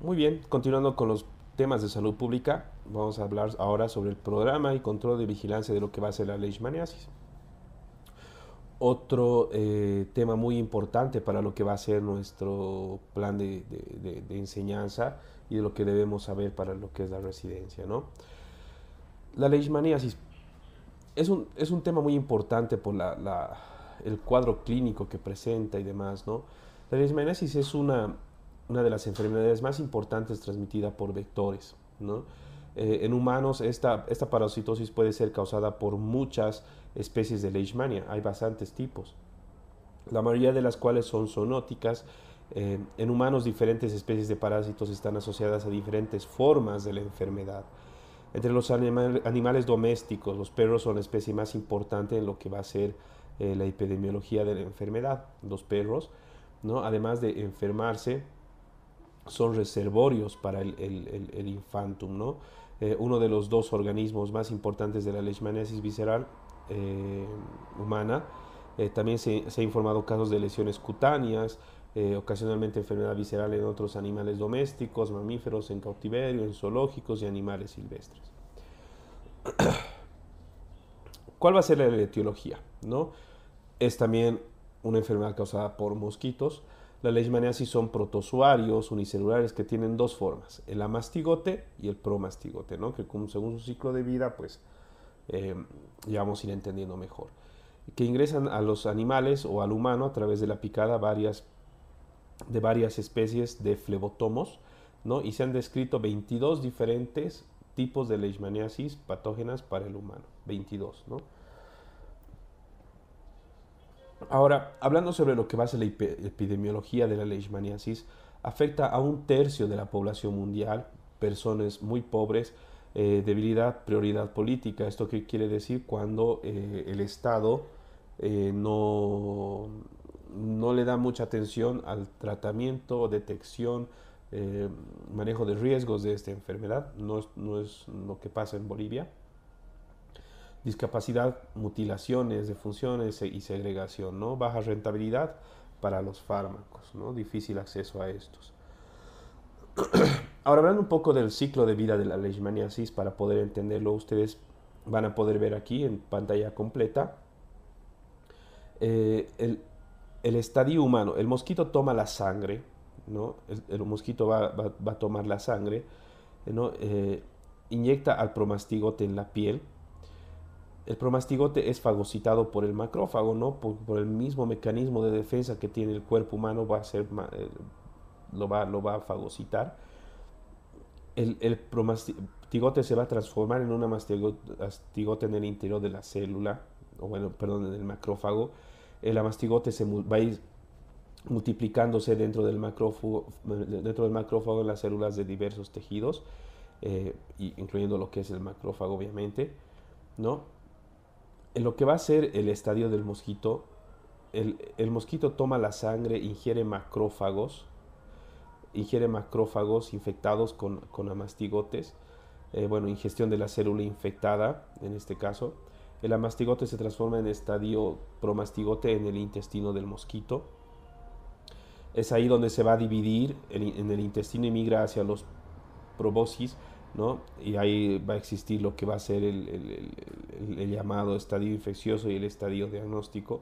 Muy bien, continuando con los temas de salud pública, vamos a hablar ahora sobre el programa y control de vigilancia de lo que va a ser la leishmaniasis. Otro eh, tema muy importante para lo que va a ser nuestro plan de, enseñanza y de lo que debemos saber para lo que es la residencia. ¿no? La leishmaniasis es un, es un tema muy importante por el cuadro clínico que presenta y demás. ¿no? La leishmaniasis es una una de las enfermedades más importantes transmitida por vectores. ¿no? Eh, en humanos esta, esta parasitosis puede ser causada por muchas especies de leishmania, hay bastantes tipos, la mayoría de las cuales son zoonóticas. Eh, en humanos diferentes especies de parásitos están asociadas a diferentes formas de la enfermedad. Entre los animales domésticos, los perros son la especie más importante en lo que va a ser eh, la epidemiología de la enfermedad. Los perros, ¿no? además de enfermarse, son reservorios para el, infantum, eh, uno de los dos organismos más importantes de la leishmaniasis visceral eh, humana. Eh, también se, se, han informado casos de lesiones cutáneas, ocasionalmente enfermedad visceral en otros animales domésticos, mamíferos en cautiverio, en zoológicos y animales silvestres. ¿Cuál va a ser la etiología? Es también una enfermedad causada por mosquitos. La leishmaniasis son protozoarios unicelulares que tienen dos formas, el amastigote y el promastigote, ¿no? que según su ciclo de vida, pues eh, ya vamos a ir entendiendo mejor. Que ingresan a los animales o al humano a través de la picada de varias especies de flebotomos, ¿no? y se han descrito 22 diferentes tipos de leishmaniasis patógenas para el humano, 22, ¿no? Ahora, hablando sobre lo que va a ser la epidemiología de la leishmaniasis, afecta a un tercio de la población mundial, personas muy pobres, eh, debilidad, prioridad política. ¿Esto qué quiere decir? Cuando eh, el Estado eh, no, no le da mucha atención al tratamiento, detección, manejo de riesgos de esta enfermedad. no es lo que pasa en Bolivia discapacidad, mutilaciones de funciones e, y segregación, ¿no? baja rentabilidad para los fármacos, ¿no? difícil acceso a estos. Ahora hablando un poco del ciclo de vida de la leishmaniasis para poder entenderlo, ustedes van a poder ver aquí en pantalla completa eh, el, estadio humano. El mosquito toma la sangre, ¿no? el, mosquito va, a tomar la sangre, eh, inyecta al promastigote en la piel, el promastigote es fagocitado por el macrófago, ¿no? Por, el mismo mecanismo de defensa que tiene el cuerpo humano, va a ser, eh, lo, va, a fagocitar. El, promastigote se va a transformar en un mastigote en el interior de la célula, o bueno, perdón, en el macrófago. El amastigote se va a ir multiplicándose dentro del macrófago, dentro del macrófago en las células de diversos tejidos, eh, incluyendo lo que es el macrófago, obviamente, ¿no? en lo que va a ser el estadio del mosquito, el, mosquito toma la sangre, ingiere macrófagos, ingiere macrófagos infectados con, amastigotes, eh, bueno, ingestión de la célula infectada en este caso. El amastigote se transforma en estadio promastigote en el intestino del mosquito. Es ahí donde se va a dividir en el intestino y migra hacia los proboscis, ¿no? Y ahí va a existir lo que va a ser el, el, llamado estadio infeccioso y el estadio diagnóstico,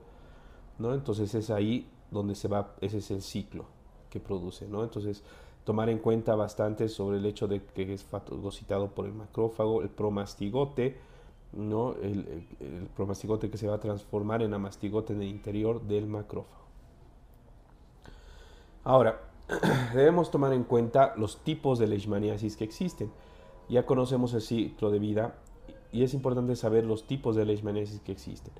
¿no? Entonces es ahí donde se va, ese es el ciclo que produce, ¿no? Entonces tomar en cuenta bastante sobre el hecho de que es fagocitado por el macrófago, el promastigote, ¿no? El, el, promastigote que se va a transformar en amastigote en el interior del macrófago. Ahora, debemos tomar en cuenta los tipos de leishmaniasis que existen. Ya conocemos el ciclo de vida y es importante saber los tipos de leishmaniasis que existen.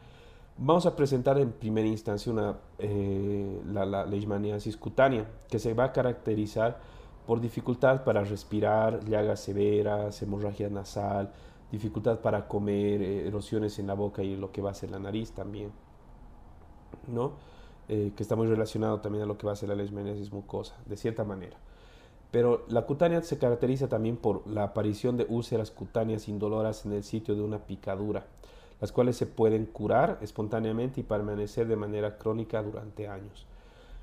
Vamos a presentar en primera instancia eh, la, leishmaniasis cutánea, que se va a caracterizar por dificultad para respirar, llagas severas, hemorragia nasal, dificultad para comer, erosiones en la boca y lo que va a ser la nariz también, ¿no? Eh, que está muy relacionado también a lo que va a ser la leishmaniasis mucosa, de cierta manera. Pero la cutánea se caracteriza también por la aparición de úlceras cutáneas indoloras en el sitio de una picadura, las cuales se pueden curar espontáneamente y permanecer de manera crónica durante años.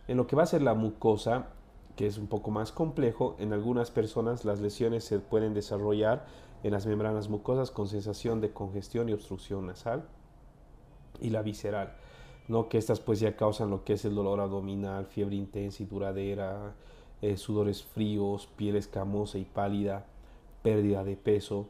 En lo que va a ser la mucosa, que es un poco más complejo, en algunas personas las lesiones se pueden desarrollar en las membranas mucosas con sensación de congestión y obstrucción nasal y la visceral, ¿no? que estas pues ya causan lo que es el dolor abdominal, fiebre intensa y duradera, eh, sudores fríos, piel escamosa y pálida, pérdida de peso.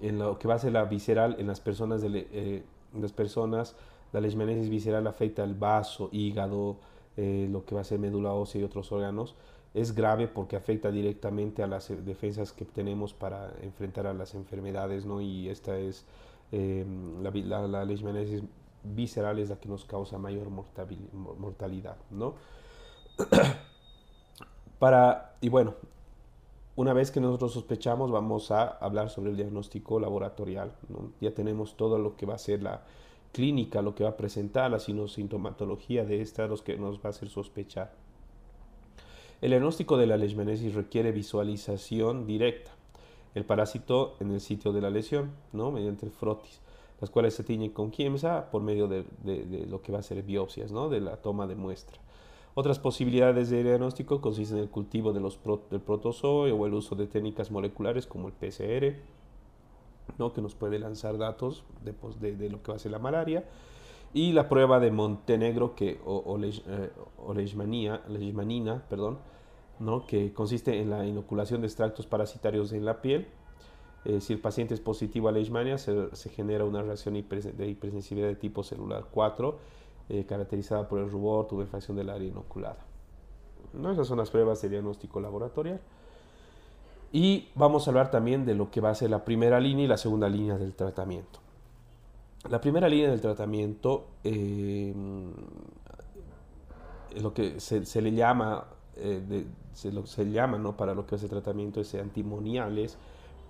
En lo que va a ser la visceral, en las personas, de, eh, las personas la leishmaniasis visceral afecta el vaso, hígado, eh, lo que va a ser médula ósea y otros órganos. Es grave porque afecta directamente a las defensas que tenemos para enfrentar a las enfermedades, ¿no? Y esta es em, la, la, la visceral es la que nos causa mayor mortalidad, ¿no? y bueno, una vez que nosotros sospechamos, vamos a hablar sobre el diagnóstico laboratorial. Ya tenemos todo lo que va a ser la clínica, lo que va a presentar, la sintomatología de esta, los que nos va a hacer sospechar. El diagnóstico de la leishmanesis requiere visualización directa. El parásito en el sitio de la lesión, ¿no? mediante el frotis, las cuales se tiñen con quimsa por medio de, de lo que va a ser biopsias, ¿no? de la toma de muestra. Otras posibilidades de diagnóstico consisten en el cultivo de los del protozoo o el uso de técnicas moleculares como el PCR, ¿no? que nos puede lanzar datos pues, de, de, lo que va a ser la malaria. Y la prueba de Montenegro que, o, leishmanina, eh, perdón, ¿no? que consiste en la inoculación de extractos parasitarios en la piel. Eh, si el paciente es positivo a leishmania, se, se genera una reacción de hipersensibilidad de tipo celular 4 eh, caracterizada por el rubor, tubefacción del área inoculada. ¿No? Esas son las pruebas de diagnóstico laboratorial. Y vamos a hablar también de lo que va a ser la primera línea y la segunda línea del tratamiento. La primera línea del tratamiento eh, es lo que se, le llama, eh, se, llama ¿no? para lo que es el tratamiento es antimoniales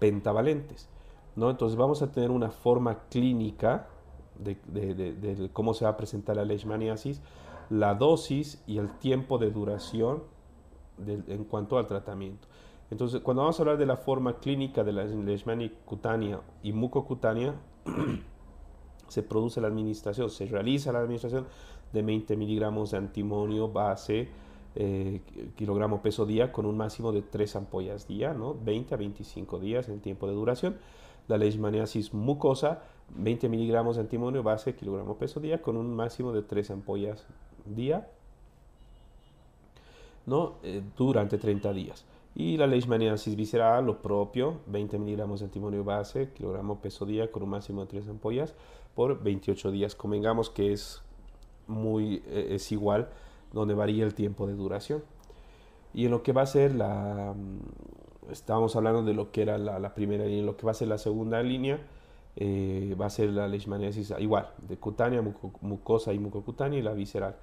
pentavalentes. ¿no? Entonces vamos a tener una forma clínica de, cómo se va a presentar la leishmaniasis, la dosis y el tiempo de duración en cuanto al tratamiento. Entonces, cuando vamos a hablar de la forma clínica de la leishmania cutánea y mucocutánea, se produce la administración, se realiza la administración de 20 miligramos de antimonio base eh, kilogramo peso día con un máximo de 3 ampollas día, ¿no? 20 a 25 días en tiempo de duración. La leishmaniasis mucosa 20 eh, miligramos de antimonio base kilogramo peso día con un máximo de 3 ampollas día ¿no? durante 30 días. Y la leishmaniasis visceral, lo propio, 20 miligramos de antimonio base, kilogramo peso día con un máximo de 3 ampollas por 28 días. Convengamos que es muy eh, es igual donde varía el tiempo de duración. Y en lo que va a ser la... Mm, Estábamos hablando de lo que era la, primera línea, lo que va a ser la segunda línea eh, va a ser la leishmaniasis ah, igual, de cutánea, mucosa y mucocutánea y la visceral.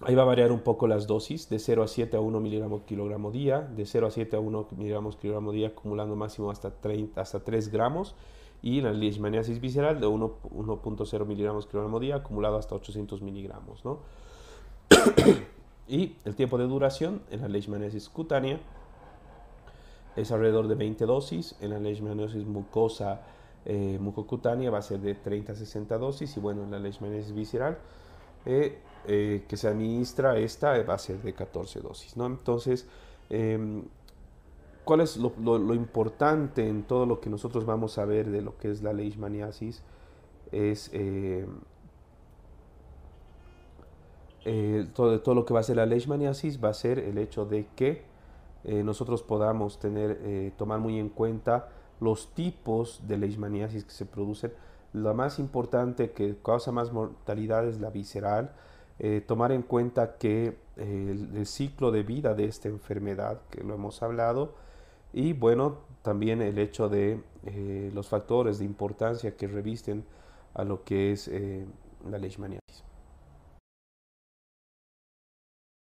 Ahí va a variar un poco las dosis, de 0 a 7 a 1 miligramos kilogramo día, de 0 a 7 a 1 miligramos kilogramo día, acumulando máximo hasta, 30, hasta 3 gramos, y la leishmaniasis visceral de 1.0 miligramos kilogramo día, acumulado hasta 800 miligramos. y el tiempo de duración en la leishmaniasis cutánea es alrededor de 20 dosis, en la leishmaniosis mucosa, eh, mucocutánea va a ser de 30 a 60 dosis y bueno, en la leishmaniosis visceral eh, eh, que se administra esta va a ser de 14 dosis, ¿no? Entonces, em, ¿cuál es lo, importante en todo lo que nosotros vamos a ver de lo que es la leishmaniasis? Es... Em, todo, todo, lo que va a ser la leishmaniasis va a ser el hecho de que eh, nosotros podamos tener, eh, tomar muy en cuenta los tipos de leishmaniasis que se producen. La más importante que causa más mortalidad es la visceral. Eh, tomar en cuenta que el, el, ciclo de vida de esta enfermedad, que lo hemos hablado, y bueno, también el hecho de los factores de importancia que revisten a lo que es la leishmania.